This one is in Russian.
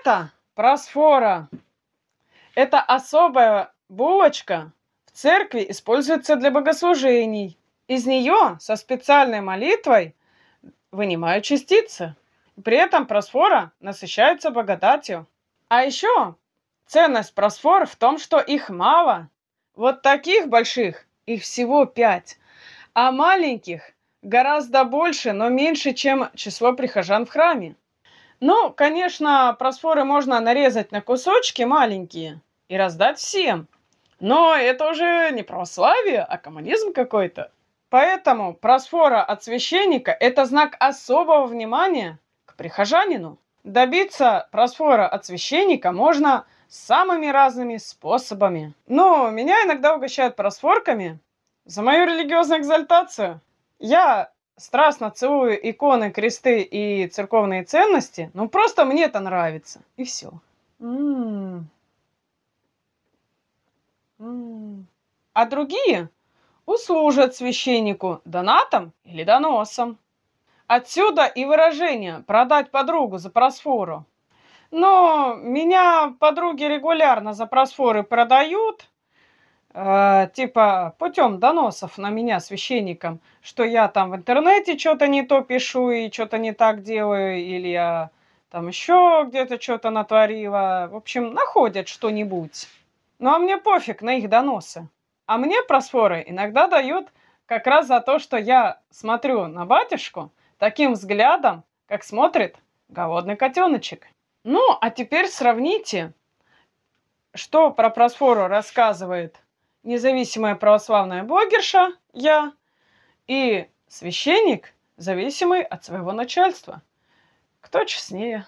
Это просфора. Это особая булочка в церкви используется для богослужений. Из нее со специальной молитвой вынимают частицы. При этом просфора насыщается благодатью. А еще ценность просфор в том, что их мало. Вот таких больших их всего пять, а маленьких гораздо больше, но меньше, чем число прихожан в храме. Ну, конечно, просфоры можно нарезать на кусочки маленькие и раздать всем. Но это уже не православие, а коммунизм какой-то. Поэтому просфора от священника – это знак особого внимания к прихожанину. Добиться просфора от священника можно самыми разными способами. Ну, меня иногда угощают просфорками за мою религиозную экзальтацию. Я страстно целую иконы, кресты и церковные ценности, ну просто мне это нравится. И все. А другие услужат священнику донатом или доносом. Отсюда и выражение «продать подругу за просфору». Но меня подруги регулярно за просфоры продают, э, типа путем доносов на меня священником, что я там в интернете что-то не то пишу и что-то не так делаю, или я там еще где-то что-то натворила. В общем, находят что-нибудь. Ну а мне пофиг на их доносы. А мне просфоры иногда дают как раз за то, что я смотрю на батюшку таким взглядом, как смотрит голодный котеночек. Ну, а теперь сравните, что про просфору рассказывает независимая православная блогерша, я, и священник, зависимый от своего начальства. Кто честнее?